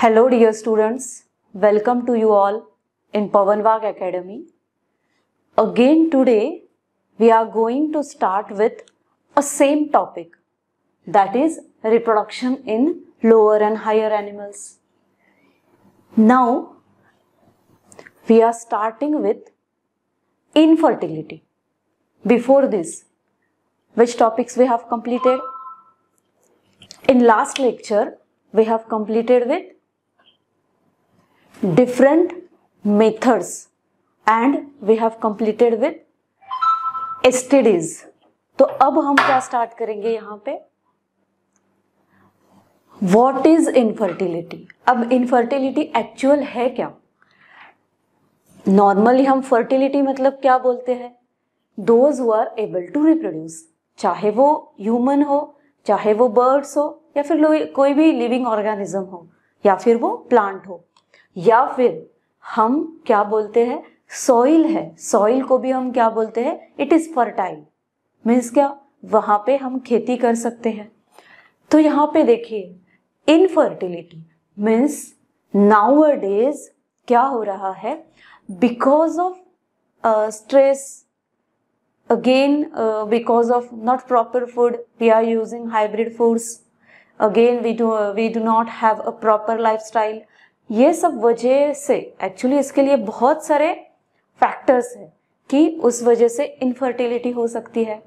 Hello, dear students. Welcome to you all in Pavanvag Academy. Again, today we are going to start with a same topic that is reproduction in lower and higher animals. Now, we are starting with infertility. Before this, which topics we have completed? In last lecture, we have completed with different methods and we have completed with STDs. तो अब हम क्या start करेंगे यहां पे what is infertility अब infertility actual है क्या नॉर्मली हम फर्टिलिटी मतलब क्या बोलते हैं those who are able to reproduce चाहे वो ह्यूमन हो चाहे वो बर्ड्स हो या फिर कोई भी लिविंग ऑर्गेनिज्म हो या फिर वो प्लांट हो या फिर हम क्या बोलते हैं सॉइल है सॉइल को भी हम क्या बोलते हैं इट इज़ फर्टाइल मीन्स क्या वहां पे हम खेती कर सकते हैं तो यहाँ पे देखिए इनफर्टिलिटी मीन्स नाउ डेज क्या हो रहा है because of stress again because of not proper food we are using hybrid foods again we do we do not have a proper lifestyle ये सब वजह से एक्चुअली इसके लिए बहुत सारे फैक्टर्स हैं कि उस वजह से इनफर्टिलिटी हो सकती है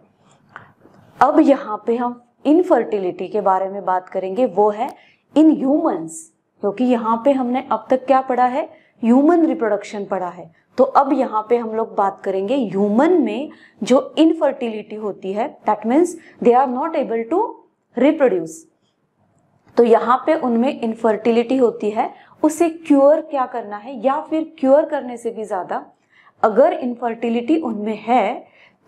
अब यहाँ पे हम इनफर्टिलिटी के बारे में बात करेंगे वो है इन ह्यूमंस क्योंकि यहाँ पे हमने अब तक क्या पढ़ा है ह्यूमन रिप्रोडक्शन पढ़ा है तो अब यहाँ पे हम लोग बात करेंगे ह्यूमन में जो इनफर्टिलिटी होती है that means they are not able to reproduce तो यहाँ पे उनमें इनफर्टिलिटी होती है उसे क्योर क्या करना है या फिर क्योर करने से भी ज़्यादा अगर इनफर्टिलिटी उनमें है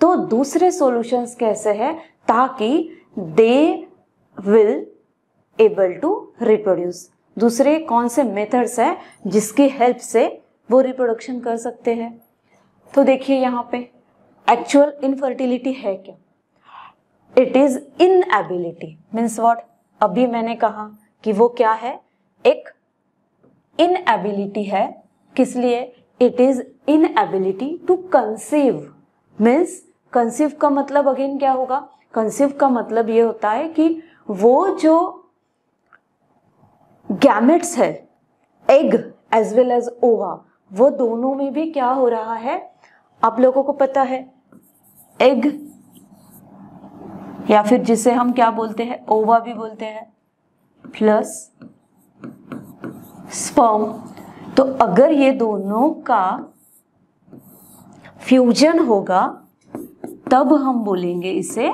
तो दूसरे सॉल्यूशंस कैसे है ताकि they will able to reproduce दूसरे कौन से मेथड्स हैं जिसकी हेल्प से वो रिप्रोडक्शन कर सकते हैं तो देखिए यहाँ पे एक्चुअल इनफर्टिलिटी है क्या it is inability means what अभी मैंने कहा कि वो क्या है एक इनएबिलिटी है किस लिए it is inability to conceive means conceive का मतलब अगेन क्या होगा कंसीव का मतलब ये होता है कि वो जो गैमेट्स है एग एज वेल एज ओवा वो दोनों में भी क्या हो रहा है आप लोगों को पता है एग या फिर जिसे हम क्या बोलते हैं ओवा भी बोलते हैं प्लस स्पर्म तो अगर ये दोनों का फ्यूजन होगा तब हम बोलेंगे इसे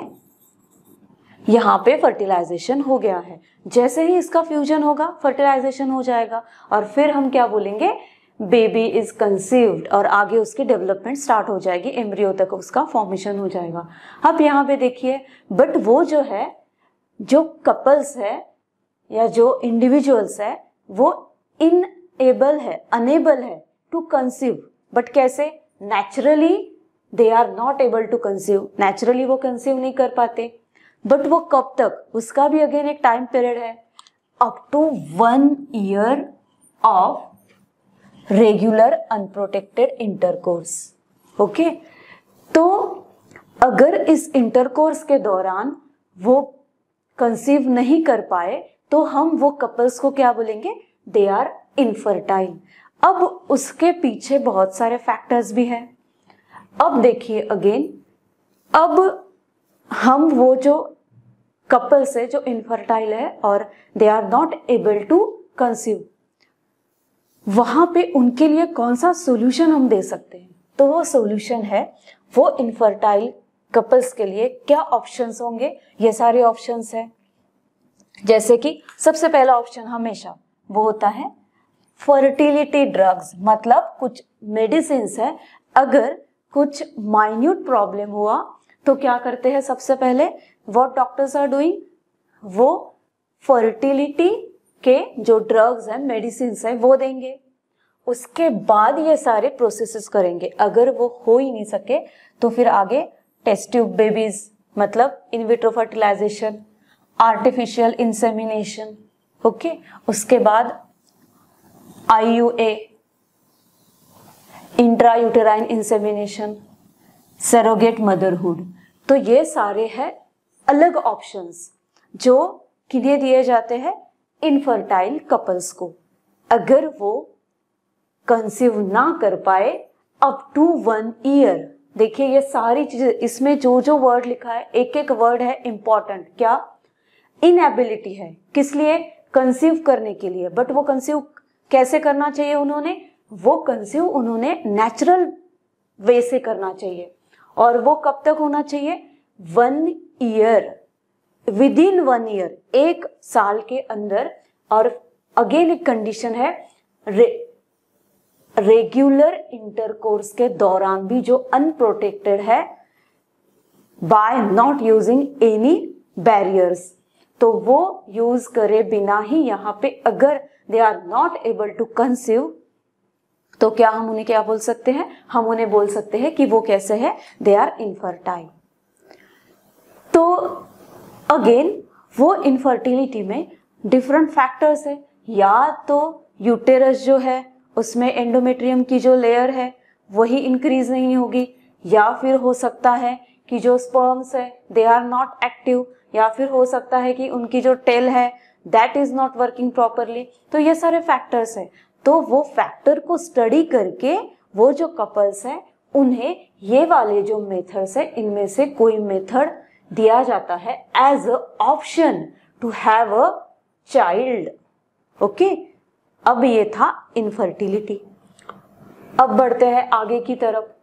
यहां पे फर्टिलाइजेशन हो गया है जैसे ही इसका फ्यूजन होगा फर्टिलाइजेशन हो जाएगा और फिर हम क्या बोलेंगे बेबी इज कंसीव्ड और आगे उसकी डेवलपमेंट स्टार्ट हो जाएगी एम्ब्रियो तक उसका फॉर्मेशन हो जाएगा अब यहां पे देखिए बट वो जो है जो कपल्स है या जो इंडिविजुअल्स है वो एबल है अनेबल है टू कंसीव बट कैसे naturally they are not able to conceive naturally वो कंसीव नहीं कर पाते बट वो कब तक उसका भी अगेन एक टाइम पीरियड है up to one year of regular unprotected intercourse okay तो अगर इस इंटरकोर्स के दौरान वो कंसीव नहीं कर पाए तो हम वो कपल्स को क्या बोलेंगे दे आर इनफर्टाइल अब उसके पीछे बहुत सारे फैक्टर्स भी हैं अब देखिए अगेन अब हम वो जो कपल्स है जो इनफर्टाइल है और they are not able to consume वहां पे उनके लिए कौन सा सोल्यूशन हम दे सकते हैं तो वो सोल्यूशन है वो इनफर्टाइल कपल्स के लिए क्या ऑप्शंस होंगे ये सारे ऑप्शंस हैं जैसे कि सबसे पहला ऑप्शन हमेशा वो होता है फर्टिलिटी ड्रग्स मतलब कुछ मेडिसिन है अगर कुछ माइन्यूट प्रॉब्लम हुआ तो क्या करते हैं सबसे पहले वॉट डॉक्टर्स आर डूइंग वो फर्टिलिटी के जो ड्रग्स हैं मेडिसिन है वो देंगे उसके बाद ये सारे प्रोसेसेस करेंगे अगर वो हो ही नहीं सके तो फिर आगे टेस्ट ट्यूब बेबीज मतलब in vitro fertilization artificial insemination okay उसके बाद IUA intrauterine insemination surrogate motherhood तो ये सारे हैं अलग ऑप्शंस जो किए दिए जाते हैं इनफर्टाइल कपल्स को अगर वो कंसीव ना कर पाए अप टू वन ईयर देखिए ये सारी चीजें इसमें जो जो वर्ड लिखा है एक एक वर्ड है इंपॉर्टेंट क्या इनएबिलिटी है किस लिए कंसीव करने के लिए बट वो कंसीव कैसे करना चाहिए उन्होंने वो कंसीव उन्होंने नेचुरल वे से करना चाहिए और वो कब तक होना चाहिए one year within one year एक साल के अंदर और अगेन एक कंडीशन है रे, रेगुलर इंटरकोर्स के दौरान भी जो अनप्रोटेक्टेड है by not using any barriers तो वो यूज करे बिना ही यहाँ पे अगर they are not able to conceive तो क्या हम उन्हें क्या बोल सकते हैं हम उन्हें बोल सकते हैं कि वो कैसे है दे आर इनफर्टाइल तो अगेन वो इनफर्टिलिटी में डिफरेंट फैक्टर्स है या तो यूटेरस जो है उसमें एंडोमेट्रियम की जो लेयर है वही इंक्रीज नहीं होगी या फिर हो सकता है कि जो स्पर्म्स है दे आर नॉट एक्टिव या फिर हो सकता है कि उनकी जो टेल है that is not working properly तो ये सारे फैक्टर्स है तो वो फैक्टर को स्टडी करके वो जो कपल्स हैं उन्हें ये वाले जो मेथड्स है इनमें से कोई मेथड दिया जाता है as a option to have a child okay अब ये था इनफर्टिलिटी अब बढ़ते हैं आगे की तरफ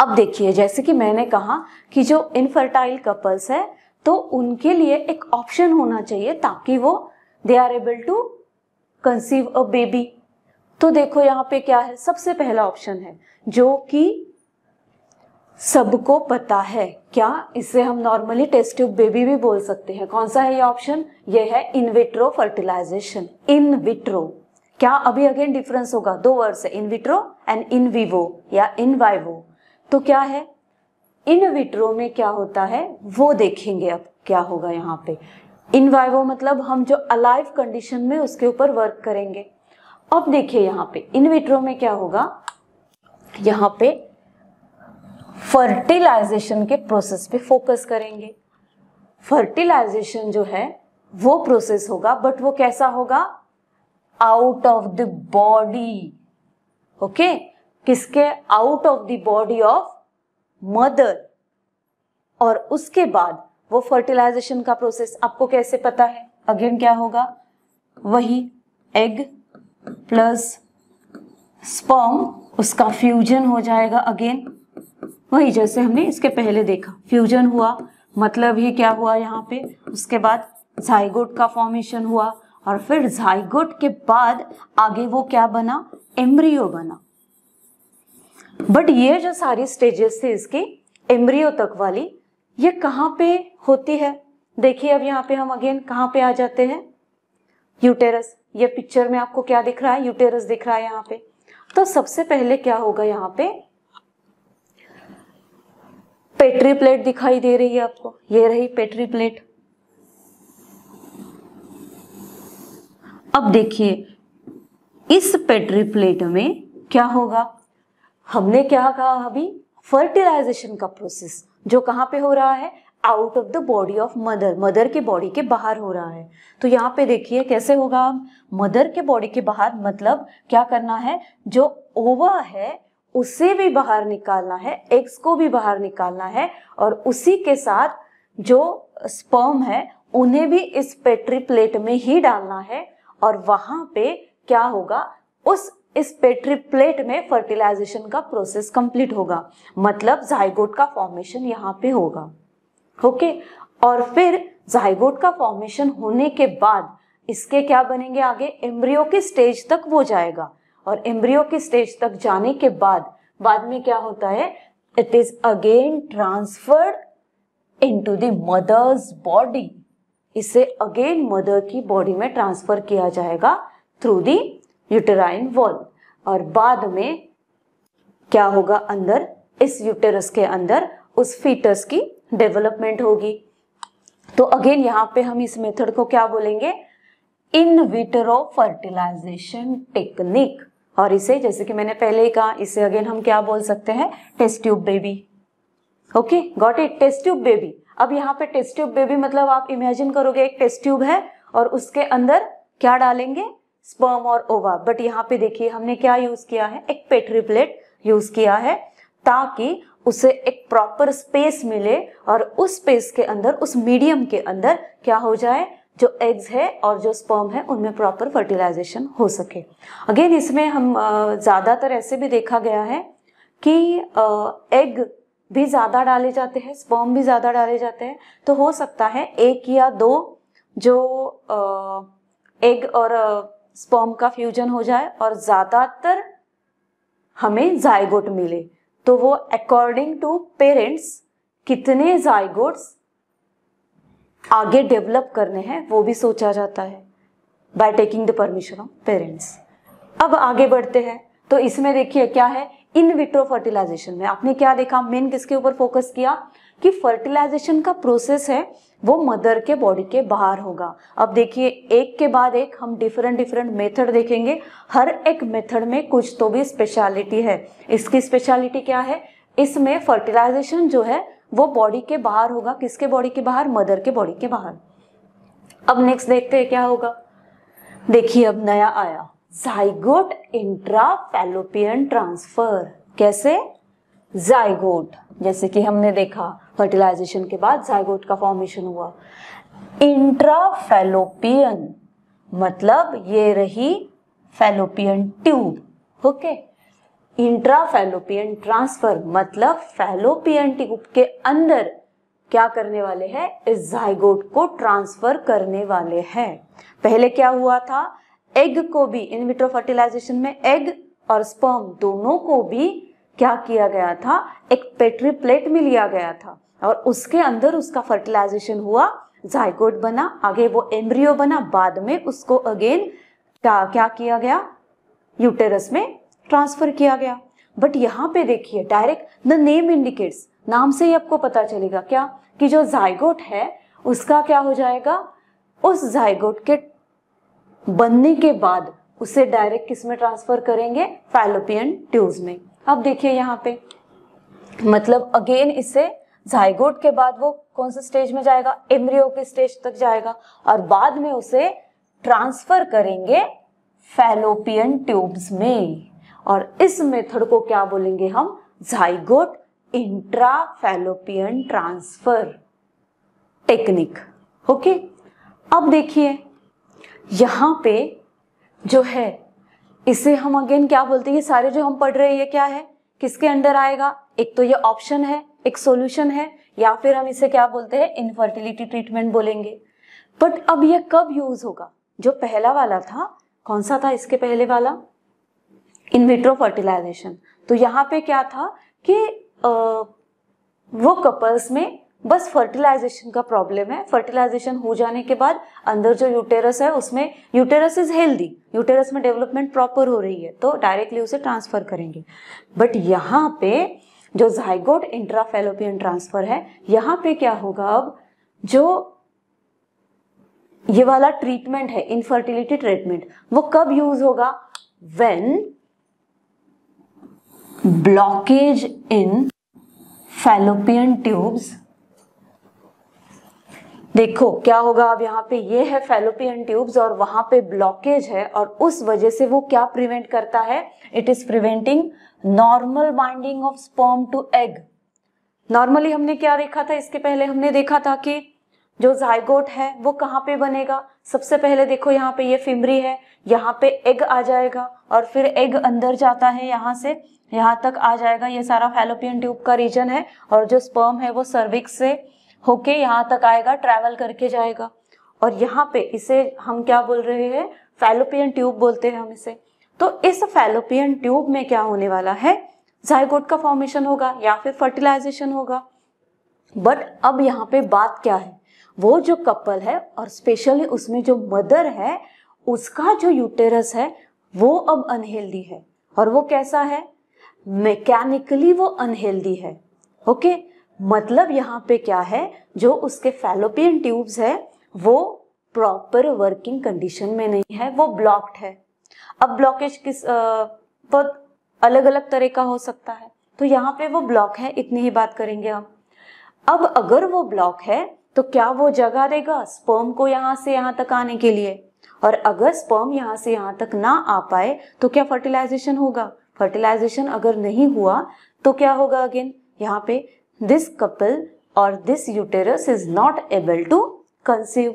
अब देखिए जैसे कि मैंने कहा कि जो इनफर्टाइल कपल्स है तो उनके लिए एक ऑप्शन होना चाहिए ताकि वो they are able to conceive a baby तो देखो यहाँ पे क्या है सबसे पहला ऑप्शन है जो कि सबको पता है क्या इसे हम नॉर्मली टेस्ट ट्यूब बेबी भी बोल सकते हैं कौन सा है ये ऑप्शन ये है इनविट्रो फर्टिलाइजेशन इन विट्रो क्या अभी अगेन डिफरेंस होगा दो वर्ड है in vitro and in vivo या इन वाइवो तो क्या है इन विट्रो में क्या होता है वो देखेंगे अब क्या होगा यहाँ पे इन वाइवो मतलब हम जो अलाइव कंडीशन में उसके ऊपर वर्क करेंगे अब देखिए यहाँ पे इन विट्रो में क्या होगा यहाँ पे फर्टिलाइजेशन के प्रोसेस पे फोकस करेंगे फर्टिलाइजेशन जो है वो प्रोसेस होगा बट वो कैसा होगा out of the body okay किसके out of the body of mother और उसके बाद वो फर्टिलाइजेशन का प्रोसेस आपको कैसे पता है अगेन क्या होगा वही एग प्लस स्पॉम उसका फ्यूजन हो जाएगा अगेन वही जैसे हमने इसके पहले देखा फ्यूजन हुआ मतलब ये क्या हुआ यहाँ पे उसके बाद जाइगोट का फॉर्मेशन हुआ और फिर जाइगोट के बाद आगे वो क्या बना एम्ब्रियो बना बट ये जो सारी स्टेजेस थी इसकी एम्ब्रियो तक वाली ये कहाँ पे होती है देखिए अब यहाँ पे हम अगेन कहाँ पे आ जाते हैं यूटेरस ये पिक्चर में आपको क्या दिख रहा है यूटेरस दिख रहा है यहाँ पे तो सबसे पहले क्या होगा यहाँ पे पेट्री प्लेट दिखाई दे रही है आपको ये रही पेट्री प्लेट अब देखिए इस पेट्री प्लेट में क्या होगा हमने क्या कहा अभी फर्टिलाइजेशन का प्रोसेस जो कहाँ पे हो रहा है out of the body of mother mother के बॉडी के बाहर हो रहा है तो यहाँ पे देखिए कैसे होगा मदर के बॉडी के बाहर मतलब क्या करना है जो ओवा है उसे भी बाहर निकालना है एग्स को भी बाहर निकालना है और उसी के साथ जो स्पर्म है उन्हें भी इस पेट्री प्लेट में ही डालना है और वहां पे क्या होगा उस इस पेट्री प्लेट में फर्टिलाइजेशन का प्रोसेस कंप्लीट होगा मतलब जायगोट का फॉर्मेशन यहाँ पे होगा ओके और फिर जायगोट का फॉर्मेशन होने के बाद इसके क्या बनेंगे आगे एम्ब्रियो के स्टेज तक वो जाएगा और एम्ब्रियो के स्टेज तक जाने के बाद बाद में क्या होता है it is again transferred in the mother's body इसे अगेन मदर की बॉडी में ट्रांसफर किया जाएगा थ्रू दी यूटेराइन वॉल और बाद में क्या होगा अंदर इस यूटेरस के अंदर उस फीटस की डेवलपमेंट होगी तो अगेन यहां पे हम इस मेथड को क्या बोलेंगे इन विटरो फर्टिलाइजेशन टेक्निक और इसे जैसे कि मैंने पहले ही कहा इसे अगेन हम क्या बोल सकते हैं test tube baby okay got it test tube baby अब यहाँ पे टेस्ट ट्यूब बेबी मतलब आप इमेजिन करोगे एक टेस्ट ट्यूब है और उसके अंदर क्या डालेंगे स्पर्म और ओवा बट यहाँ पे देखिए हमने क्या यूज किया है एक पेट्रीप्लेट यूज किया है ताकि उसे एक प्रॉपर स्पेस मिले और उस स्पेस के अंदर उस मीडियम के अंदर क्या हो जाए जो एग्स है और जो स्पर्म है उनमें प्रॉपर फर्टिलाइजेशन हो सके अगेन इसमें हम ज़्यादातर ऐसे भी देखा गया है कि एग भी ज़्यादा डाले जाते हैं स्पर्म भी ज़्यादा डाले जाते हैं तो हो सकता है एक या दो जो एग और स्पर्म का फ्यूजन हो जाए और ज़्यादातर हमें जायगोट मिले तो वो अकॉर्डिंग टू पेरेंट्स कितने जायगोट्स आगे डेवलप करने हैं वो भी सोचा जाता है by taking the permission of parents अब आगे बढ़ते हैं तो इसमें देखिए क्या है इन विट्रो फर्टिलाइजेशन में आपने क्या देखा मेन किसके ऊपर फोकस किया कि फर्टिलाइजेशन का प्रोसेस है वो मदर के बॉडी के बाहर होगा अब देखिए एक के बाद एक हम डिफरेंट डिफरेंट मेथड देखेंगे हर एक मेथड में कुछ तो भी स्पेशलिटी है इसकी स्पेशलिटी क्या है इसमें फर्टिलाइजेशन जो है वो बॉडी के बाहर होगा किसके बॉडी के बाहर मदर के बॉडी के बाहर अब नेक्स्ट देखते हैं क्या होगा देखिए अब नया आया जाइगोट इंट्रा फैलोपियन ट्रांसफर कैसे जाइगोट जैसे कि हमने देखा फर्टिलाइजेशन के बाद जायगोट का फॉर्मेशन हुआ इंट्राफेलोपियन मतलब ये रही fallopian tube okay intrafallopian transfer मतलब फेलोपियन ट्यूब के अंदर क्या करने वाले हैं इस जायगोट को ट्रांसफर करने वाले हैं पहले क्या हुआ था एग को भी इन विट्रो फर्टिलाइजेशन में एग और स्पर्म दोनों को भी क्या किया गया था एक पेट्री प्लेट में लिया गया था और उसके अंदर उसका फर्टिलाइजेशन हुआ जायकोट बना आगे वो एम्ब्रियो बना बाद में उसको अगेन क्या क्या किया गया यूटेरस में ट्रांसफर किया गया बट यहाँ पे देखिए डायरेक्ट द नेम इंडिकेट्स नाम से ही आपको पता चलेगा क्या कि जो जायगोट है उसका क्या हो जाएगा उस जायगोट के बनने के बाद उसे डायरेक्ट किस में ट्रांसफर करेंगे फैलोपियन ट्यूब्स में अब देखिए यहाँ पे मतलब अगेन इसे जायगोट के बाद वो कौन से स्टेज में जाएगा एम्ब्रियो के स्टेज तक जाएगा और बाद में उसे ट्रांसफर करेंगे फैलोपियन ट्यूब्स में और इस मेथड को क्या बोलेंगे हम zygote intra fallopian transfer technique okay अब देखिए यहां पे जो है इसे हम अगेन क्या बोलते हैं ये सारे जो हम पढ़ रहे हैं ये क्या है किसके अंडर आएगा एक तो ये ऑप्शन है एक सॉल्यूशन है या फिर हम इसे क्या बोलते हैं इनफर्टिलिटी ट्रीटमेंट बोलेंगे बट अब ये कब यूज होगा जो पहला वाला था कौन सा था इसके पहले वाला इन विट्रो फर्टिलाइजेशन तो यहाँ पे क्या था कि आ, वो कपल्स में बस फर्टिलाइजेशन का प्रॉब्लम है फर्टिलाइजेशन हो जाने के बाद अंदर जो यूटेरस है उसमें यूटेरस इज हेल्दी यूटेरस में डेवलपमेंट प्रॉपर हो रही है तो डायरेक्टली उसे ट्रांसफर करेंगे बट यहाँ पे जो जाइगोट इंट्राफेलोपियन ट्रांसफर है यहाँ पे क्या होगा अब जो ये वाला ट्रीटमेंट है इनफर्टिलिटी ट्रीटमेंट वो कब यूज होगा when blockage in fallopian tubes देखो क्या होगा अब यहाँ पे ये है फेलोपियन ट्यूब्स और वहां पे ब्लॉकेज है और उस वजह से वो क्या प्रिवेंट करता है it is preventing normal binding of sperm to egg normally हमने क्या देखा था इसके पहले हमने देखा था कि जो जायगोट है वो कहाँ पे बनेगा सबसे पहले देखो यहाँ पे ये फिमरी है यहाँ पे एग आ जाएगा और फिर एग अंदर जाता है यहाँ से यहाँ तक आ जाएगा ये सारा फेलोपियन ट्यूब का रीजन है और जो स्पर्म है वो सर्विक्स से होके यहाँ तक आएगा ट्रैवल करके जाएगा और यहाँ पे इसे हम क्या बोल रहे हैं फैलोपियन ट्यूब बोलते हैं हम इसे तो इस फैलोपियन ट्यूब में क्या होने वाला है जायकोट का फॉर्मेशन होगा या फिर फर्टिलाइजेशन होगा बट अब यहाँ पे बात क्या है वो जो कपल है और स्पेशली उसमें जो मदर है उसका जो यूटेरस है वो अब अनहेल्दी है और वो कैसा है मैकेनिकली वो अनहेल्दी है ओके okay? मतलब यहाँ पे क्या है जो उसके फैलोपियन ट्यूब्स है वो प्रॉपर वर्किंग कंडीशन में नहीं है वो ब्लॉक्ड है अब ब्लॉकेज किस तो अलग अलग तरह का हो सकता है तो यहाँ पे वो ब्लॉक है इतनी ही बात करेंगे हम अब अगर वो ब्लॉक है तो क्या वो जगह देगा स्पर्म को यहाँ से यहाँ तक आने के लिए और अगर स्पर्म यहाँ से यहां तक ना आ पाए तो क्या फर्टिलाइजेशन होगा फर्टिलाइजेशन अगर नहीं हुआ तो क्या होगा अगेन यहाँ पे दिस कपल और this uterus is not able to conceive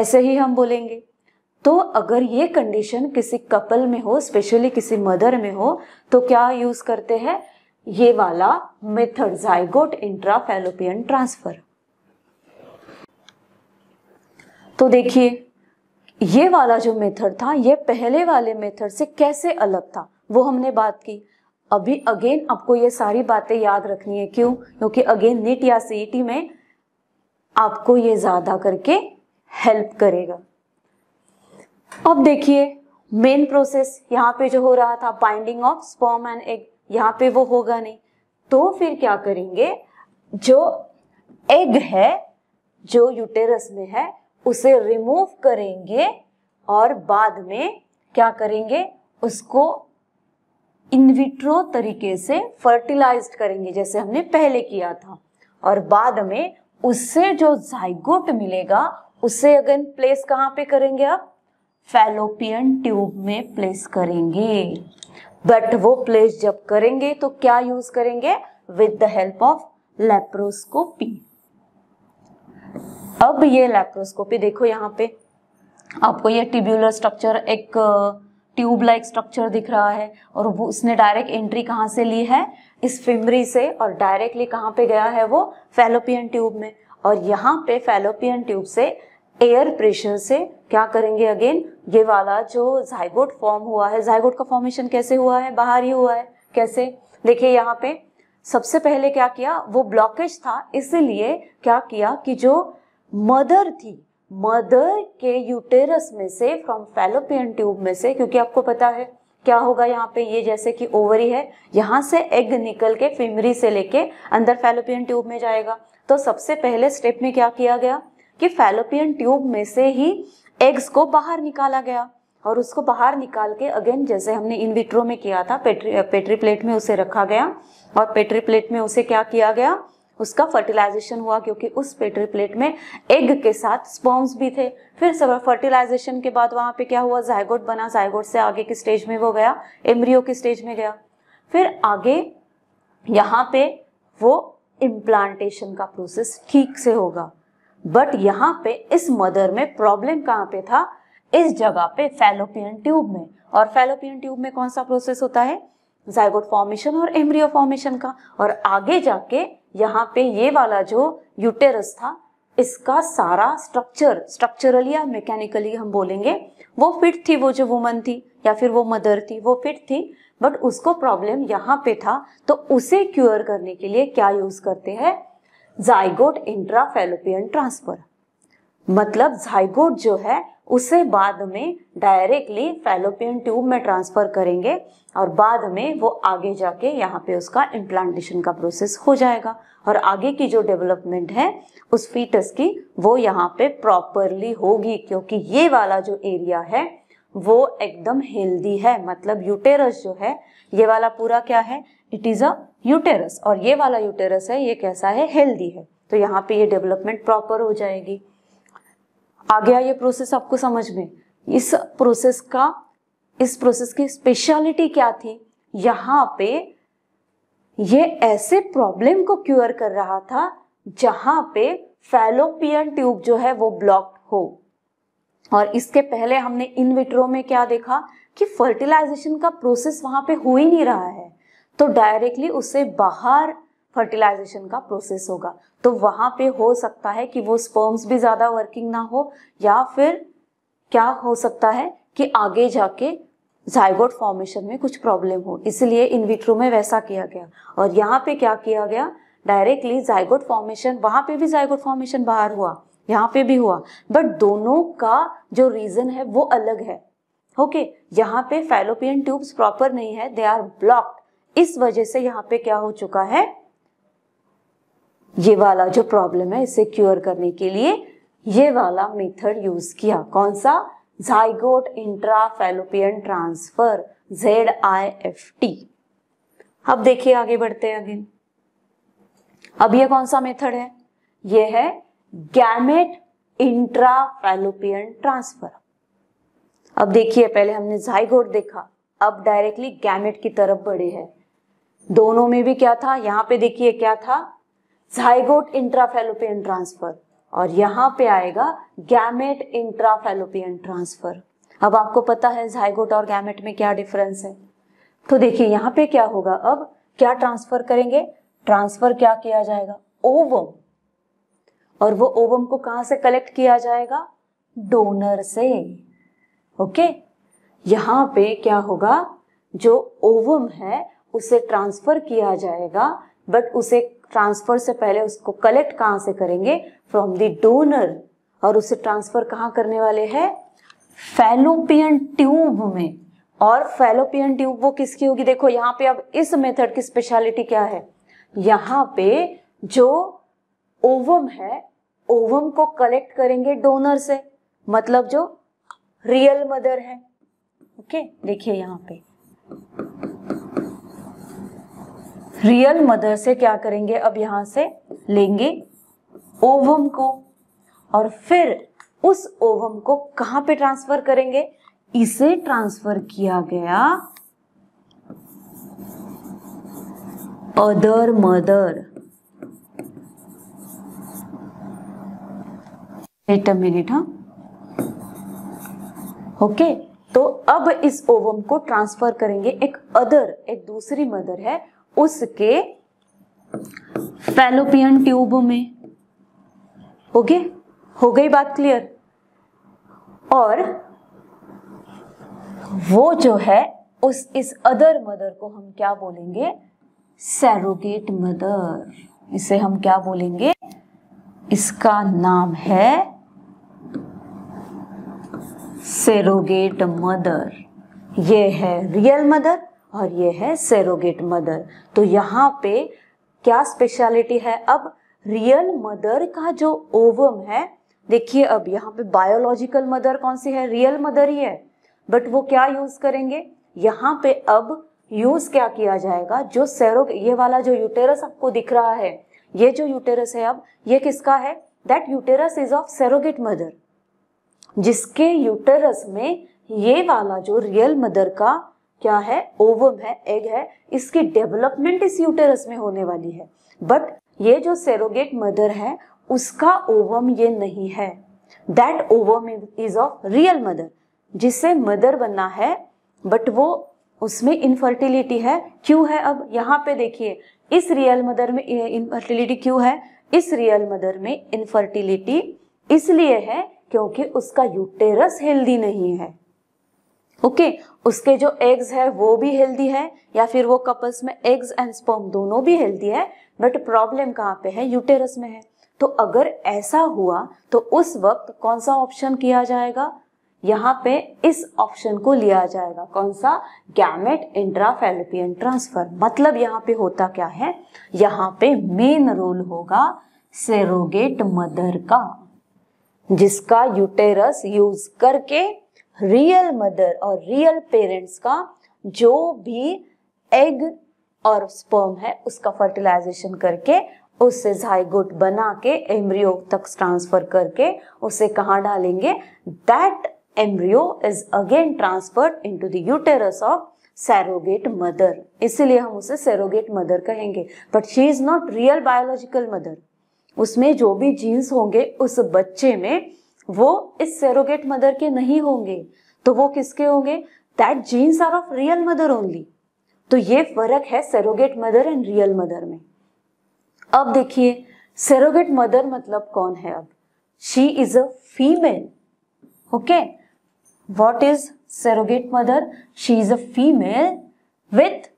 ऐसे ही हम बोलेंगे तो अगर ये कंडीशन किसी कपल में हो स्पेशली किसी मदर में हो तो क्या यूज करते हैं ये वाला मेथड जाइगोट इंट्राफेलोपियन ट्रांसफर तो देखिए ये वाला जो मेथड था ये पहले वाले मेथड से कैसे अलग था वो हमने बात की अभी अगेन आपको ये सारी बातें याद रखनी है क्यों क्योंकि अगेन नीट या सीईटी e में आपको ये ज़्यादा करके हेल्प करेगा अब देखिए मेन प्रोसेस यहाँ पे जो हो रहा था binding of sperm and egg यहाँ पे वो होगा नहीं तो फिर क्या करेंगे जो एग है जो यूटेरस में है उसे रिमूव करेंगे और बाद में क्या करेंगे उसको इनविट्रो तरीके से फर्टिलाइज करेंगे जैसे हमने पहले किया था और बाद में उससे जो जाइगोट मिलेगा उसे अगेन प्लेस कहाँ पे करेंगे आप फेलोपियन ट्यूब में प्लेस करेंगे बट वो प्लेस जब करेंगे तो क्या यूज करेंगे with the help of laparoscopy अब ये लेप्रोस्कोपी देखो यहाँ पे आपको ये ट्यूब्यूलर स्ट्रक्चर एक ट्यूब लाइक स्ट्रक्चर दिख रहा है और वो उसने डायरेक्ट एंट्री कहाँ से ली है इस फिमरी से और डायरेक्टली कहाँ पे गया है वो फेलोपियन ट्यूब में और यहाँ पे फेलोपियन ट्यूब से एयर प्रेशर से क्या करेंगे अगेन ये वाला जो जायगोट फॉर्म हुआ है जायगोट का फॉर्मेशन कैसे हुआ है बाहर ही हुआ है कैसे देखिए यहाँ पे सबसे पहले क्या किया वो ब्लॉकेज था इसलिए क्या किया कि जो मदर थी मदर के यूटेरस में से फ्रॉम फेलोपियन ट्यूब में से क्योंकि आपको पता है क्या होगा यहाँ पे ये जैसे कि ओवरी है यहाँ से एग निकल के फिमरी से लेके अंदर फेलोपियन ट्यूब में जाएगा तो सबसे पहले स्टेप में क्या किया गया कि फेलोपियन ट्यूब में से ही एग्स को बाहर निकाला गया और उसको बाहर निकाल के अगेन जैसे हमने इन विट्रो में किया था पेट्री पेट्री प्लेट में उसे रखा गया और पेट्री प्लेट में उसे क्या किया गया उसका फर्टिलाइजेशन हुआ क्योंकि उस पेटरी प्लेट में एग के साथ स्पर्म्स भी थे फिर फर्टिलाइजेशन के बाद वहां पे क्या हुआ जायगोट बना जायगोट से आगे की स्टेज में वो गया एम्ब्रियो की स्टेज में गया फिर आगे यहाँ पे वो इम्प्लांटेशन का प्रोसेस ठीक से होगा बट यहाँ पे इस मदर में प्रॉब्लम कहाँ पे था इस जगह पे फेलोपियन ट्यूब में और फेलोपियन ट्यूब में कौन सा प्रोसेस होता है जायगोट फॉर्मेशन और एम्ब्रियो फॉर्मेशन का और आगे जाके यहाँ पे ये वाला जो यूटेरस था इसका सारा स्ट्रक्चर स्ट्रक्चरली या मैकेनिकली हम बोलेंगे वो फिट थी वो जो वुमन थी या फिर वो मदर थी वो फिट थी बट उसको प्रॉब्लम यहाँ पे था तो उसे क्योर करने के लिए क्या यूज करते हैं जाइगोट इंट्राफेलोपियन ट्रांसफर मतलब जाइगोट जो है उसे बाद में डायरेक्टली फेलोपियन ट्यूब में ट्रांसफर करेंगे और बाद में वो आगे जाके यहाँ पे उसका इम्प्लांटेशन का प्रोसेस हो जाएगा और आगे की जो डेवलपमेंट है उस फीटस की वो यहाँ पे प्रॉपरली होगी क्योंकि ये वाला जो एरिया है वो एकदम हेल्दी है मतलब यूटेरस जो है ये वाला पूरा क्या है इट इज़ अ यूटेरस और ये वाला यूटेरस है ये कैसा है हेल्दी है तो यहाँ पे ये डेवलपमेंट प्रॉपर हो जाएगी आ गया ये प्रोसेस आपको समझ में इस प्रोसेस का इस प्रोसेस की स्पेशलिटी क्या थी यहां पे ये ऐसे प्रॉब्लम को क्योर कर रहा था जहां पे फैलोपियन ट्यूब जो है वो ब्लॉक हो और इसके पहले हमने इन विट्रो में क्या देखा कि फर्टिलाइजेशन का प्रोसेस वहां पे हो ही नहीं रहा है तो डायरेक्टली उससे बाहर फर्टिलाइजेशन का प्रोसेस होगा तो वहां पे हो सकता है कि वो स्पर्म्स भी ज़्यादा वर्किंग ना हो या फिर क्या हो सकता है कि आगे जाके जायगोट फॉर्मेशन में कुछ प्रॉब्लम हो इसलिए इन विट्रो में वैसा किया गया और यहाँ पे क्या किया गया डायरेक्टली जायगोट फॉर्मेशन वहां पे भी जायगोट फॉर्मेशन बाहर हुआ यहाँ पे भी हुआ बट दोनों का जो रीज़न है वो अलग है ओके okay, यहाँ पे फेलोपियन ट्यूब्स प्रॉपर नहीं है दे आर ब्लॉक्ड इस वजह से यहाँ पे क्या हो चुका है ये वाला जो प्रॉब्लम है इसे क्योर करने के लिए ये वाला मेथड यूज किया कौन सा zygote intra fallopian transfer Z I F T अब देखिए आगे बढ़ते हैं अगेन अब ये कौन सा मेथड है ये है गैमेट इंट्रा फेलोपियन ट्रांसफर अब देखिए पहले हमने जाइगोट देखा अब डायरेक्टली गैमेट की तरफ बढ़े हैं दोनों में भी क्या था यहां पे देखिए क्या था जाइगोट इंट्राफेलोपियन ट्रांसफर और यहाँ पे आएगा गैमेट इंट्राफेलोपियन ट्रांसफर अब आपको पता है जाइगोट और गैमेट में क्या डिफरेंस है तो देखिए यहाँ पे क्या होगा अब क्या ट्रांसफर करेंगे ट्रांसफर क्या किया जाएगा ओवम और वो ओवम को कहा से कलेक्ट किया जाएगा डोनर से ओके यहाँ पे क्या होगा जो ओवम है उसे ट्रांसफर किया जाएगा बट उसे ट्रांसफर से पहले उसको कलेक्ट कहाँ से करेंगे फ्रॉम द डोनर और उसे ट्रांसफर कहाँ करने वाले हैं फेलोपियन ट्यूब में और फेलोपियन ट्यूब वो किसकी होगी देखो यहाँ पे अब इस मेथड की स्पेशलिटी क्या है यहाँ पे जो ओवम है ओवम को कलेक्ट करेंगे डोनर से मतलब जो रियल मदर है ओके देखिए यहाँ पे रियल मदर से क्या करेंगे अब यहां से लेंगे ओवम को और फिर उस ओवम को कहां पे ट्रांसफर करेंगे इसे ट्रांसफर किया गया other mother at a minute okay तो अब इस ओवम को ट्रांसफर करेंगे एक अदर एक दूसरी मदर है उसके फेलोपियन ट्यूब में ओके हो गई बात क्लियर और वो जो है उस इस अदर मदर को हम क्या बोलेंगे सैरोगेट मदर इसे हम क्या बोलेंगे इसका नाम है सेरोगेट मदर ये है रियल मदर और ये है सेरोगेट मदर तो यहाँ पे क्या स्पेशलिटी है अब रियल मदर का जो ओवम है देखिए अब यहाँ पे बायोलॉजिकल मदर कौन सी है रियल मदर ही है बट वो क्या यूज करेंगे यहाँ पे अब यूज क्या किया जाएगा जो सेरो ये वाला जो यूटेरस आपको दिख रहा है ये जो यूटेरस है अब ये किसका है that uterus is of surrogate mother जिसके यूटेरस में ये वाला जो रियल मदर का क्या है ओवम है एग है इसकी डेवलपमेंट इस यूटेरस में होने वाली है बट ये जो सेरोगेट मदर है उसका ओवम ये नहीं है that ovum is of real mother जिससे मदर बनना है बट वो उसमें इनफर्टिलिटी है क्यों है अब यहाँ पे देखिए इस रियल मदर में इनफर्टिलिटी क्यों है इस रियल मदर में इनफर्टिलिटी इसलिए है क्योंकि उसका यूटेरस हेल्दी नहीं है ओके okay, उसके जो एग्स है वो भी हेल्दी है या फिर वो कपल्स में एग्स एंड स्पर्म दोनों भी हेल्दी है बट प्रॉब्लम कहाँ पे है यूटेरस में है तो अगर ऐसा हुआ तो उस वक्त कौन सा ऑप्शन किया जाएगा यहाँ पे इस ऑप्शन को लिया जाएगा कौन सा गैमेट इंट्राफेलोपियन ट्रांसफर मतलब यहाँ पे होता क्या है यहाँ पे मेन रोल होगा सेरोगेट मदर का जिसका यूटेरस यूज करके रियल मदर और रियल पेरेंट्स का जो भी एग और स्पर्म है उसका फर्टिलाइजेशन करके उससे जायगोट बना के एम्ब्रियो तक ट्रांसफर करके उसे कहाँ डालेंगे that embryo is again transfer in to the uterus of surrogate mother इसीलिए हम उसे सैरोगेट मदर कहेंगे but she is not real biological mother उसमें जो भी जीन्स होंगे उस बच्चे में वो इस सेरोगेट मदर के नहीं होंगे तो वो किसके होंगे that genes are of real mother only तो ये फर्क है surrogate mother and real mother में अब देखिए सेरोगेट मदर मतलब कौन है अब she is a female okay what is surrogate mother she is a female with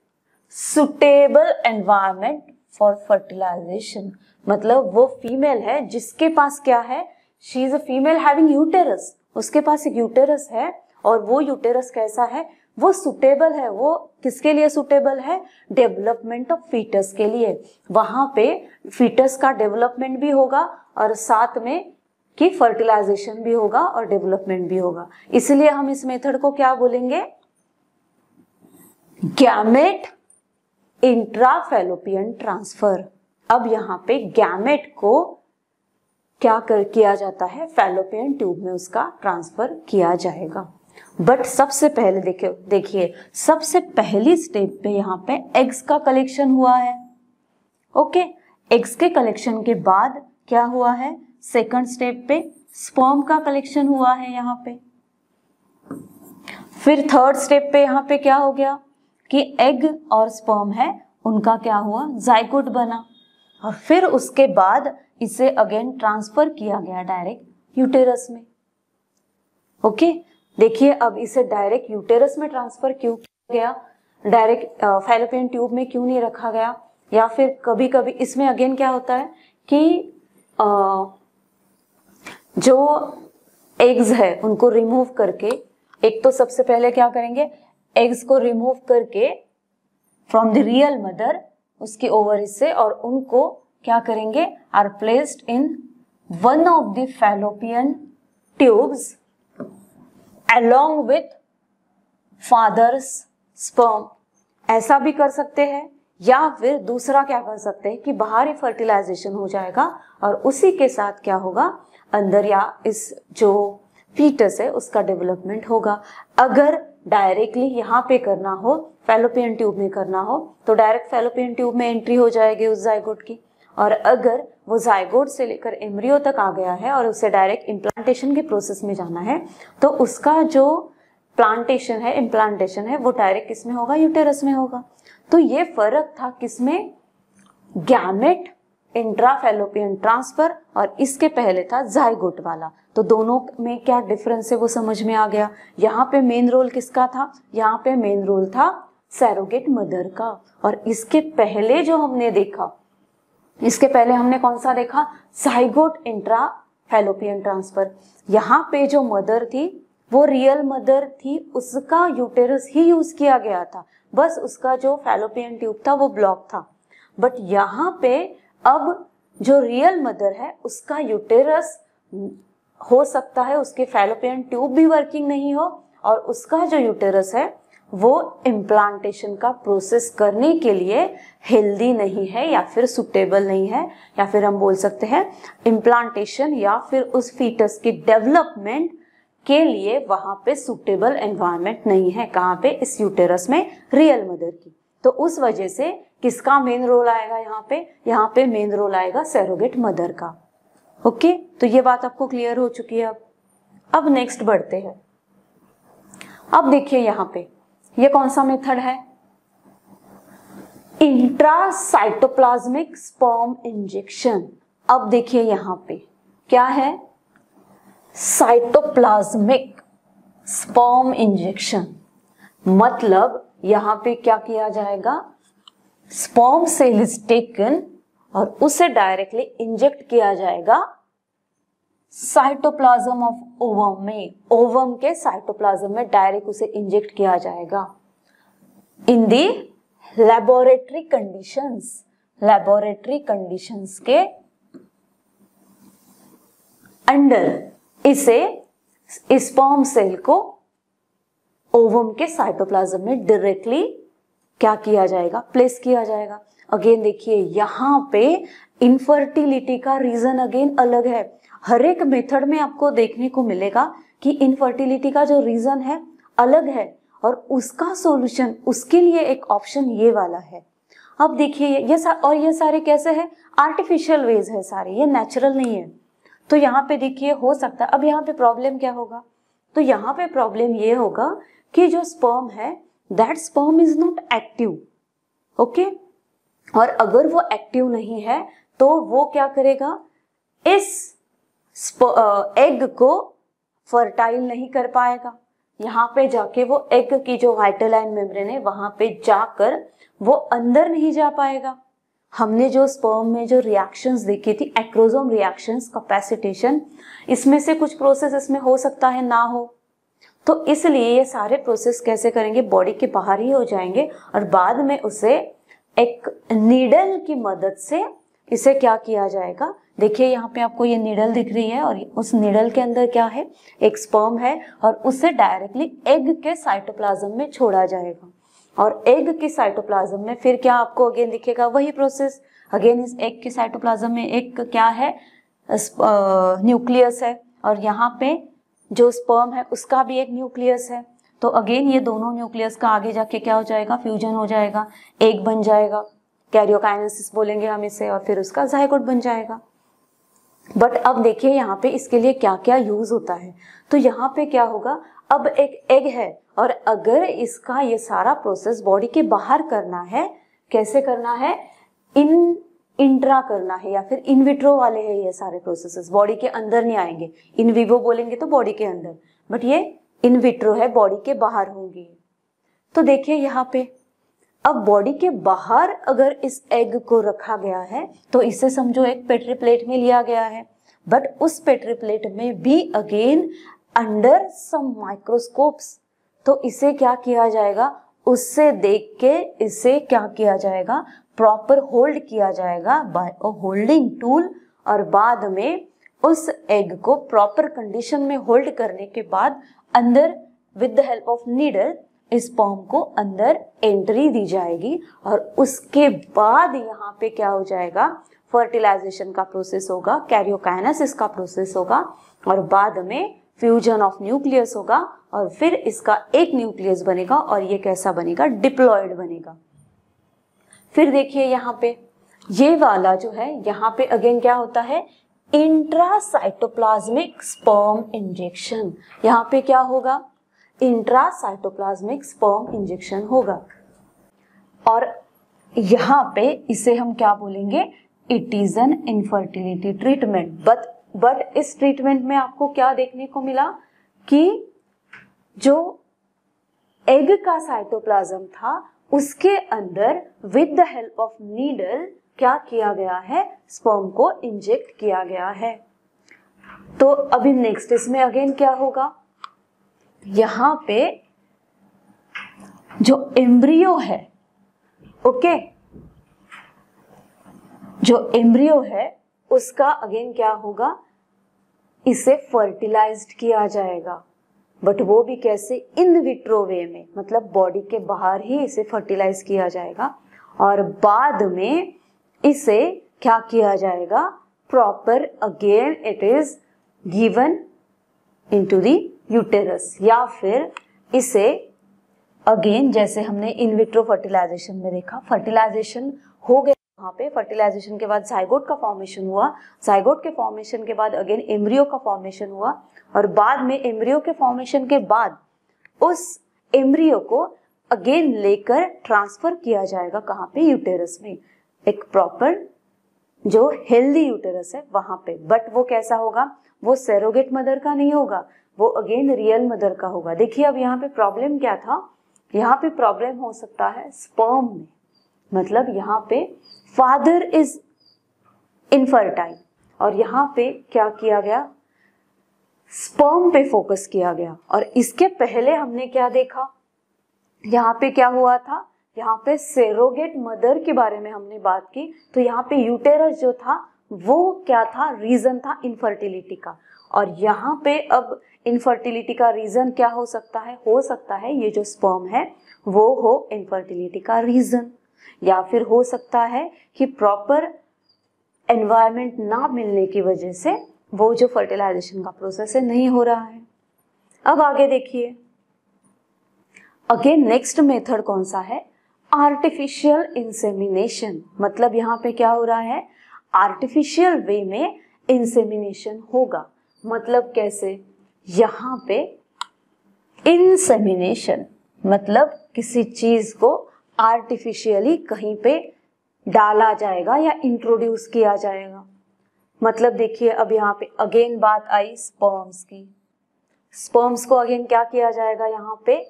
suitable environment for fertilization मतलब वो फीमेल है जिसके पास क्या है she is a female having uterus उसके पास एक यूटेरस है और वो यूटेरस कैसा है वो सुटेबल है वो किसके लिए सुटेबल है डेवलपमेंट ऑफ फीटस के लिए वहां पे फीटस का डेवलपमेंट भी होगा और साथ में कि फर्टिलाइजेशन भी होगा और डेवलपमेंट भी होगा इसलिए हम इस मेथड को क्या बोलेंगे गैमेट इंट्राफेलोपियन ट्रांसफर अब यहां पे गैमेट को क्या कर किया जाता है फेलोपियन ट्यूब में उसका ट्रांसफर किया जाएगा बट सबसे पहले देखिए देखिए सबसे पहली स्टेप पे यहाँ पे एग्स का कलेक्शन हुआ है ओके okay? एग्स के कलेक्शन के बाद क्या हुआ है सेकंड स्टेप पे स्पर्म का कलेक्शन हुआ है यहाँ पे फिर थर्ड स्टेप पे यहाँ पे क्या हो गया कि एग और स्पर्म है उनका क्या हुआ जायकुट बना और फिर उसके बाद इसे अगेन ट्रांसफर किया गया डायरेक्ट यूटेरस में ओके देखिए अब इसे डायरेक्ट यूटेरस में ट्रांसफर क्यों किया गया डायरेक्ट फेलोपियन ट्यूब में क्यों नहीं रखा गया या फिर कभी कभी इसमें अगेन क्या होता है कि आ, जो एग्स है उनको रिमूव करके एक तो सबसे पहले क्या करेंगे एग्स को रिमूव करके फ्रॉम द रियल मदर उसकी ओवरी से और उनको क्या करेंगे are placed in one of the fallopian tubes along with father's sperm ऐसा भी कर सकते हैं या फिर दूसरा क्या कर सकते हैं कि बाहर ही फर्टिलाइजेशन हो जाएगा और उसी के साथ क्या होगा अंदर या इस जो फीटस है उसका डेवलपमेंट होगा अगर डायरेक्टली यहाँ पे करना हो फेलोपियन ट्यूब में करना हो तो डायरेक्ट फेलोपियन ट्यूब में एंट्री हो जाएगी उस जायगोट की और अगर वो जायगोड से लेकर एम्ब्रियो तक आ गया है और उसे डायरेक्ट इम्प्लांटेशन के प्रोसेस में जाना है तो उसका जो प्लांटेशन है इम्प्लांटेशन है वो डायरेक्ट किस में होगा यूटेरस में होगा तो ये फर्क था किसमें गैमेट इंट्राफेलोपियन ट्रांसफर और इसके पहले था जायगोट वाला तो दोनों में क्या डिफरेंस है वो समझ में आ गया यहाँ पे मेन रोल किसका था यहाँ पे मेन रोल था सैरोगेट मदर का और इसके पहले जो हमने देखा इसके पहले हमने कौन सा देखा साइगोट इंट्रा फेलोपियन ट्रांसफर यहाँ पे जो मदर थी वो रियल मदर थी उसका यूटेरस ही यूज किया गया था बस उसका जो फेलोपियन ट्यूब था वो ब्लॉक था बट यहाँ पे अब जो रियल मदर है उसका यूटेरस हो सकता है उसके फेलोपियन ट्यूब भी वर्किंग नहीं हो और उसका जो यूटेरस है वो इम्प्लांटेशन का प्रोसेस करने के लिए हेल्दी नहीं है या फिर सुटेबल नहीं है या फिर हम बोल सकते हैं इम्प्लांटेशन या फिर उस फीटस की डेवलपमेंट के लिए वहाँ पे सुटेबल एनवायरनमेंट नहीं है कहाँ पे इस यूटेरस में रियल मदर की तो उस वजह से किसका मेन रोल आएगा यहाँ पे यहाँ पे मेन रोल आएगा सेरोगेट मदर का ओके तो ये बात आपको क्लियर हो चुकी है अब अब नेक्स्ट बढ़ते हैं अब देखिए यहाँ पे ये कौन सा मेथड है इंट्रासाइटोप्लाज्मिक स्पर्म इंजेक्शन अब देखिए यहां पे क्या है साइटोप्लाज्मिक स्पर्म इंजेक्शन मतलब यहां पे क्या किया जाएगा स्पर्म सेल इज टेकन और उसे डायरेक्टली इंजेक्ट किया जाएगा साइटोप्लाज्म ऑफ ओवम में ओवम के साइटोप्लाज्म में डायरेक्ट उसे इंजेक्ट किया जाएगा in the laboratory conditions laboratory conditions के अंडर इसे स्पॉम सेल को ओवम के साइटोप्लाज्म में डायरेक्टली क्या किया जाएगा प्लेस किया जाएगा अगेन देखिए यहां पे इनफर्टिलिटी का रीजन अगेन अलग है हर एक मेथड में आपको देखने को मिलेगा कि इनफर्टिलिटी का जो रीजन है अलग है और उसका सॉल्यूशन उसके लिए एक ऑप्शन ये वाला है अब देखिए ये और ये सारे कैसे हैं आर्टिफिशियल वेज है सारे ये नेचुरल नहीं है तो यहाँ पे देखिए हो सकता है अब यहाँ पे प्रॉब्लम क्या होगा तो यहाँ पे प्रॉब्लम ये होगा कि जो स्पर्म है that sperm is not active okay और अगर वो एक्टिव नहीं है तो वो क्या करेगा इस एग uh, को फर्टाइल नहीं कर पाएगा यहाँ पे जाके वो एग की जो वाइटलाइन मेम्ब्रेन है वहां पे जाकर वो अंदर नहीं जा पाएगा हमने जो स्पर्म में जो रिएक्शंस देखी थी एक्रोजोम रिएक्शंस कैपेसिटेशन इसमें से कुछ प्रोसेस इसमें हो सकता है ना हो तो इसलिए ये सारे प्रोसेस कैसे करेंगे बॉडी के बाहर ही हो जाएंगे और बाद में उसे एक नीडल की मदद से इसे क्या किया जाएगा देखिए यहाँ पे आपको ये निडल दिख रही है और उस निडल के अंदर क्या है एक स्पर्म है और उसे डायरेक्टली एग के साइटोप्लाज्म में छोड़ा जाएगा और एग के साइटोप्लाज्म में फिर क्या आपको अगेन दिखेगा वही प्रोसेस अगेन इस एग के साइटोप्लाज्म में एक क्या है न्यूक्लियस है और यहाँ पे जो स्पर्म है उसका भी एक न्यूक्लियस है तो अगेन ये दोनों न्यूक्लियस का आगे जाके क्या हो जाएगा फ्यूजन हो जाएगा एक बन जाएगा कैरियोकाइनेसिस बोलेंगे हम इसे और फिर उसका जायकोट बन जाएगा बट अब देखिए यहाँ पे इसके लिए क्या क्या यूज होता है तो यहाँ पे क्या होगा अब एक एग है और अगर इसका ये सारा प्रोसेस बॉडी के बाहर करना है कैसे करना है इन इंट्रा करना है या फिर इनविट्रो वाले हैं ये सारे प्रोसेसेस बॉडी के अंदर नहीं आएंगे इन विवो बोलेंगे तो बॉडी के अंदर बट ये इनविट्रो है बॉडी के बाहर होंगे तो देखिए यहाँ पे अब बॉडी के बाहर अगर इस एग को रखा गया है तो इसे समझो एक पेट्री प्लेट में लिया गया है बट उस पेट्री प्लेट में भी अगेन अंडर सम माइक्रोस्कोप्स तो इसे क्या किया जाएगा उससे देख के इसे क्या किया जाएगा प्रॉपर होल्ड किया जाएगा बाय अ होल्डिंग टूल और बाद में उस एग को प्रॉपर कंडीशन में होल्ड करने के बाद अंदर with the help of needle इस पॉम को अंदर एंट्री दी जाएगी और उसके बाद यहाँ पे क्या हो जाएगा फर्टिलाइजेशन का प्रोसेस होगा कैरियोकाइनासिस का प्रोसेस होगा और बाद में फ्यूजन ऑफ न्यूक्लियस होगा और फिर इसका एक न्यूक्लियस बनेगा और ये कैसा बनेगा डिप्लॉयड बनेगा फिर देखिए यहाँ पे ये वाला जो है यहाँ पे अगेन क्या होता है इंट्रासाइटोप्लाज्मिक स्पर्म इंजेक्शन यहाँ पे क्या होगा इंट्रासाइटोप्लाज्मिक स्पर्म इंजेक्शन होगा और यहाँ पे इसे हम क्या बोलेंगे it is an infertility treatment but but इस ट्रीटमेंट में आपको क्या देखने को मिला कि जो एग का साइटोप्लाज्म था उसके अंदर with the help of needle क्या किया गया है स्पर्म को इंजेक्ट किया गया है तो अभी नेक्स्ट इसमें अगेन क्या होगा यहां पे जो एम्ब्रियो है ओके जो एम्ब्रियो है उसका अगेन क्या होगा इसे फर्टिलाइज्ड किया जाएगा बट वो भी कैसे इन विट्रो वे में मतलब बॉडी के बाहर ही इसे फर्टिलाइज किया जाएगा और बाद में इसे क्या किया जाएगा proper again it is given into the uterus या फिर इसे अगेन जैसे हमने इनविट्रो फर्टिलाइजेशन में देखा फर्टिलाइजेशन हो गया वहां पे फर्टिलाइजेशन के बाद जाइगोट का फॉर्मेशन हुआ जाइगोट के फॉर्मेशन के बाद अगेन एम्ब्रियो का फॉर्मेशन हुआ और बाद में एम्ब्रियो के फॉर्मेशन के बाद उस एम्ब्रियो को अगेन लेकर ट्रांसफर किया जाएगा कहां पे यूटेरस में एक प्रॉपर जो हेल्दी यूटेरस है वहां पे बट वो कैसा होगा वो सेरोगेट मदर का नहीं होगा वो अगेन रियल मदर का होगा देखिए अब यहाँ पे प्रॉब्लम क्या था यहाँ पे प्रॉब्लम हो सकता है स्पर्म में मतलब यहाँ पे फादर इज इनफर्टाइल और यहाँ पे क्या किया गया स्पर्म पे फोकस किया गया और इसके पहले हमने क्या देखा यहाँ पे क्या हुआ था यहाँ पे सेरोगेट मदर के बारे में हमने बात की तो यहाँ पे यूटेरस जो था वो क्या था रीजन था इनफर्टिलिटी का और यहाँ पे अब इनफर्टिलिटी का रीज़न क्या हो सकता है हो सकता है ये जो स्पर्म है वो हो इनफर्टिलिटी का रीज़न या फिर हो सकता है कि प्रॉपर एनवायरमेंट ना मिलने की वजह से वो जो फर्टिलाइजेशन का प्रोसेस है नहीं हो रहा है अब आगे देखिए अगेन नेक्स्ट मेथड कौन सा है आर्टिफिशियल इंसेमिनेशन मतलब यहाँ पे क्या हो रहा है आर्टिफिशियल वे में इंसेमिनेशन होगा मतलब कैसे यहाँ पे इंसेमिनेशन मतलब किसी चीज को आर्टिफिशियली कहीं पे डाला जाएगा या इंट्रोड्यूस किया जाएगा मतलब देखिए अब यहाँ पे अगेन बात आई स्पर्म्स की स्पर्म्स को अगेन क्या किया जाएगा यहाँ पे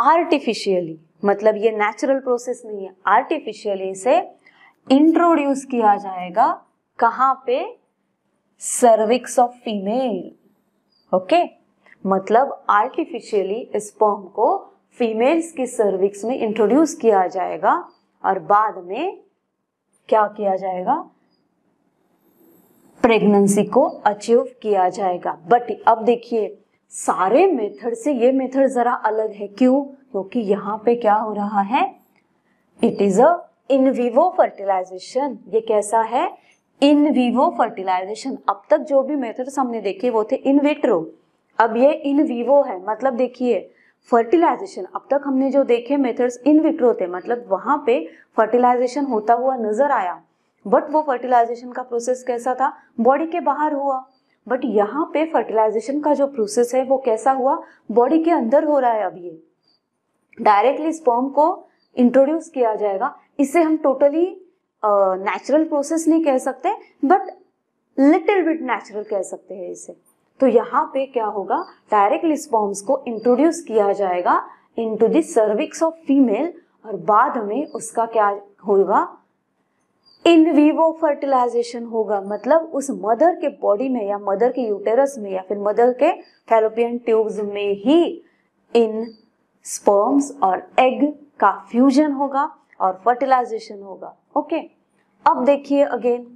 आर्टिफिशियली मतलब ये नेचुरल प्रोसेस नहीं है आर्टिफिशियली इसे इंट्रोड्यूस किया जाएगा कहाँ पे सर्विक्स ऑफ फीमेल ओके मतलब आर्टिफिशियली स्पर्म को फीमेल्स की सर्विक्स में इंट्रोड्यूस किया जाएगा और बाद में क्या किया जाएगा प्रेगनेंसी को अचीव किया जाएगा बट अब देखिए सारे मेथड से ये मेथड जरा अलग है क्यों क्योंकि यहाँ पे क्या हो रहा है it is a in vivo fertilization ये कैसा है इन वीवो फर्टिलाइजेशन अब तक जो भी मेथड्स हमने देखे वो थे इन विट्रो अब ये इन वीवो है मतलब देखिए फर्टिलाइजेशन अब तक हमने जो देखे मेथड्स इन विट्रो थे मतलब वहां पे फर्टिलाइजेशन होता हुआ नजर आया बट वो फर्टिलाइजेशन का प्रोसेस कैसा था बॉडी के बाहर हुआ बट यहाँ पे फर्टिलाइजेशन का जो प्रोसेस है वो कैसा हुआ बॉडी के अंदर हो रहा है अब ये डायरेक्टली स्पॉम को इंट्रोड्यूस किया जाएगा इसे हम टोटली नेचुरल प्रोसेस नहीं कह सकते बट लिटिल बिट नेचुरल कह सकते हैं इसे तो यहाँ पे क्या होगा डायरेक्टली स्पॉम्स को इंट्रोड्यूस किया जाएगा into the cervix of female और बाद में उसका क्या होगा इन वीवो फर्टिलाइजेशन होगा मतलब उस मदर के बॉडी में या मदर के यूटेरस में या फिर मदर के फेलोपियन ट्यूब्स में ही इन स्पर्म्स और एग का फ्यूजन होगा और फर्टिलाइजेशन होगा ओके अब देखिए अगेन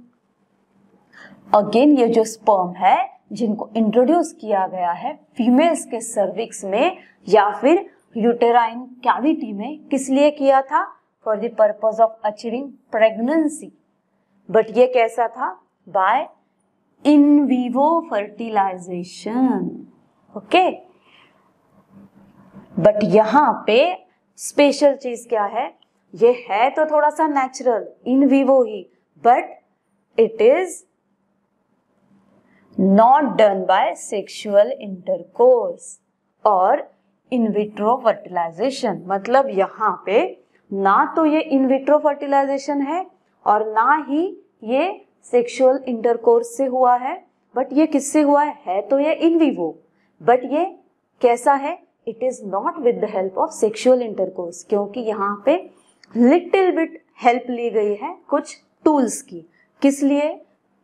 अगेन ये जो स्पर्म है जिनको इंट्रोड्यूस किया गया है फीमेल्स के सर्विक्स में या फिर यूटेराइन कैविटी में किस लिए किया था for the purpose of achieving pregnancy but ये कैसा था by in vivo fertilization okay but यहां पे स्पेशल चीज क्या है ये है तो थोड़ा सा नेचुरल इन विवो ही but it is not done by sexual intercourse और इनविट्रो फर्टिलाइजेशन मतलब यहाँ पे ना तो ये इनविट्रो फर्टिलाइजेशन है और ना ही ये सेक्सुअल इंटरकोर्स से हुआ है बट ये किससे हुआ है, है तो ये इन विवो बट ये कैसा है it is not with the help of sexual intercourse क्योंकि यहाँ पे लिटिल बिट हेल्प ली गई है कुछ टूल्स की किस लिए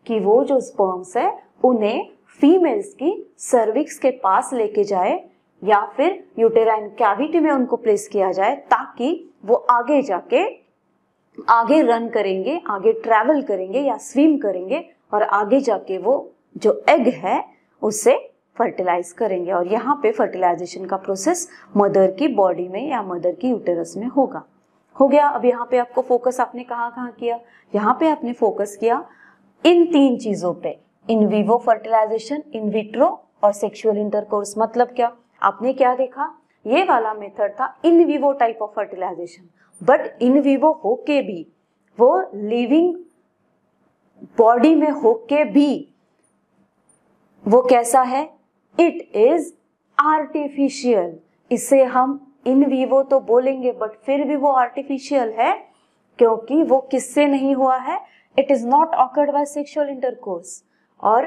कि वो जो स्पर्म्स है उन्हें फीमेल्स की सर्विक्स के पास लेके जाए या फिर यूटेराइन कैविटी में उनको प्लेस किया जाए ताकि वो आगे जाके आगे रन करेंगे आगे ट्रैवल करेंगे या स्विम करेंगे और आगे जाके वो जो एग है उसे फर्टिलाइज करेंगे और यहाँ पे फर्टिलाइजेशन का प्रोसेस मदर की बॉडी में या मदर की यूटेरस में होगा हो गया अब यहाँ पे आपको फोकस आपने कहा कहाँ किया यहाँ पे आपने फोकस किया इन तीन चीजों पे in vivo fertilization in vitro और सेक्सुअल इंटरकोर्स मतलब क्या आपने क्या देखा ये वाला मेथड था in vivo type of fertilization but in vivo होके भी वो लिविंग बॉडी में होके भी वो कैसा है इट इज आर्टिफिशियल इसे हम इन वीवो तो बोलेंगे बट फिर भी वो आर्टिफिशियल है क्योंकि वो किससे नहीं हुआ है it is not occurred by sexual intercourse और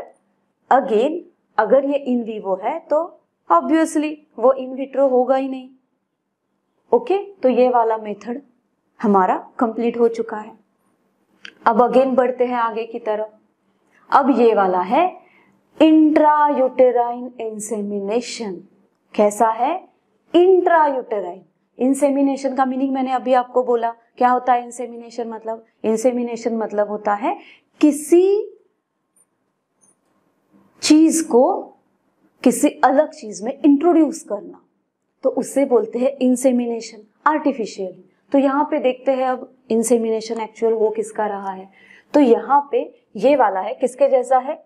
अगेन अगर ये इन वीवो है तो ऑब्वियसली वो इन विट्रो होगा ही नहीं ओके okay? तो ये वाला मेथड हमारा कंप्लीट हो चुका है अब अगेन बढ़ते हैं आगे की तरफ अब ये वाला है इंट्रा यूटेराइन इंसेमिनेशन कैसा है इंट्रायुटराइन इंसेमिनेशन का मीनिंग मैंने अभी आपको बोला क्या होता है इंसेमिनेशन मतलब इंसेमिनेशन मतलब होता है किसी चीज को किसी अलग चीज में इंट्रोड्यूस करना तो उसे बोलते हैं इंसेमिनेशन आर्टिफिशियल तो यहाँ पे देखते हैं अब इंसेमिनेशन एक्चुअल वो किसका रहा है तो यहाँ पे ये वाला है किसके जैसा है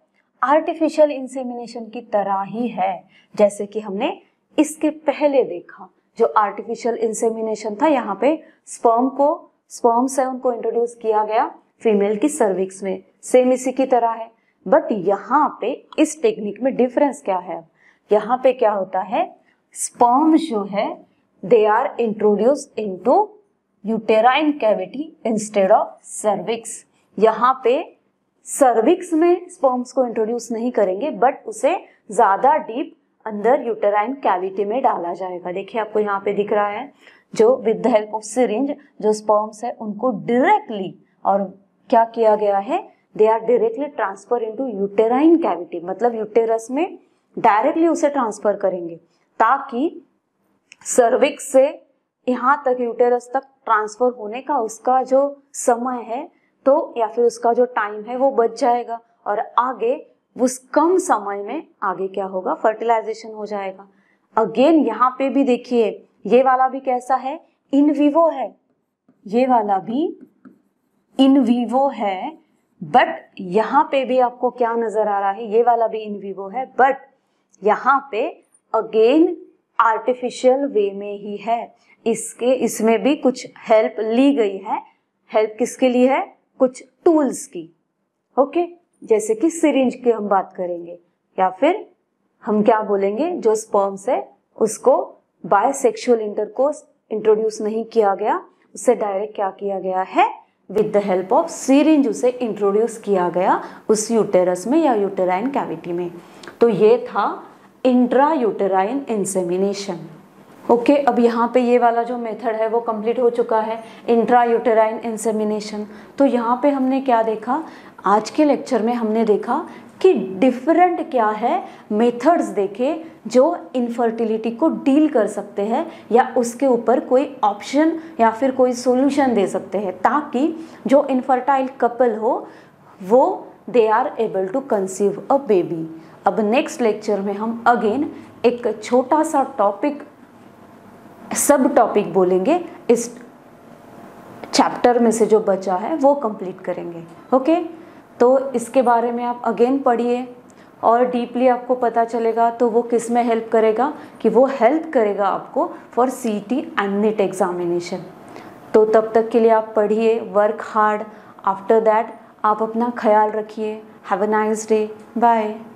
आर्टिफिशियल इंसेमिनेशन की तरह ही है जैसे कि हमने इसके पहले देखा जो आर्टिफिशियल इंसेमिनेशन था यहाँ पे स्पर्म को स्पर्म से उनको इंट्रोड्यूस किया गया फीमेल की सर्विक्स में सेम इसी की तरह है बट यहाँ पे इस टेक्निक में डिफरेंस क्या है यहाँ पे क्या होता है स्पर्म जो है they are introduce into uterine cavity instead of cervix यहाँ पे सर्विक्स में स्पर्म्स को इंट्रोड्यूस नहीं करेंगे बट उसे ज्यादा डीप अंदर यूटेराइन कैविटी में डाला जाएगा देखिए आपको यहाँ पे दिख रहा है जो with the help of syringe जो स्पर्म्स है उनको डायरेक्टली और क्या किया गया है they are directly transfer in into uterine cavity मतलब यूटेरस में डायरेक्टली उसे ट्रांसफर करेंगे ताकि सर्विक्स से यहाँ तक यूटेरस तक ट्रांसफर होने का उसका जो समय है तो या फिर उसका जो टाइम है वो बच जाएगा और आगे उस कम समय में आगे क्या होगा फर्टिलाइजेशन हो जाएगा अगेन यहाँ पे भी देखिए ये वाला भी कैसा है इन विवो है ये वाला भी इन विवो है बट यहाँ पे भी आपको क्या नजर आ रहा है ये वाला भी इन विवो है बट यहाँ पे अगेन आर्टिफिशियल वे में ही है इसके इसमें भी कुछ हेल्प ली गई है हेल्प किसके लिए है कुछ टूल्स की ओके okay? जैसे कि सिरिंज की हम बात करेंगे या फिर हम क्या बोलेंगे जो स्पर्म्स है उसको बायोसेक्सुअल इंटरकोर्स इंट्रोड्यूस नहीं किया गया उसे डायरेक्ट क्या किया गया है with the help of syringe उसे इंट्रोड्यूस किया गया उस यूटेरस में या यूटेराइन कैविटी में तो ये था इंट्रा यूटेराइन इंसेमिनेशन ओके अब यहाँ पे ये वाला जो मेथड है वो कंप्लीट हो चुका है इंट्रा यूटेराइन इंसेमिनेशन तो यहाँ पे हमने क्या देखा आज के लेक्चर में हमने देखा कि डिफरेंट क्या है मेथड्स देखे जो इनफर्टिलिटी को डील कर सकते हैं या उसके ऊपर कोई ऑप्शन या फिर कोई सॉल्यूशन दे सकते हैं ताकि जो इनफर्टाइल कपल हो वो they are able to conceive a baby अब नेक्स्ट लेक्चर में हम अगेन एक छोटा सा टॉपिक सब टॉपिक बोलेंगे इस चैप्टर में से जो बचा है वो कंप्लीट करेंगे ओके okay? तो इसके बारे में आप अगेन पढ़िए और डीपली आपको पता चलेगा तो वो किस में हेल्प करेगा कि वो हेल्प करेगा आपको for C T and NET examination तो तब तक के लिए आप पढ़िए वर्क हार्ड आफ्टर दैट आप अपना ख्याल रखिए have a nice day bye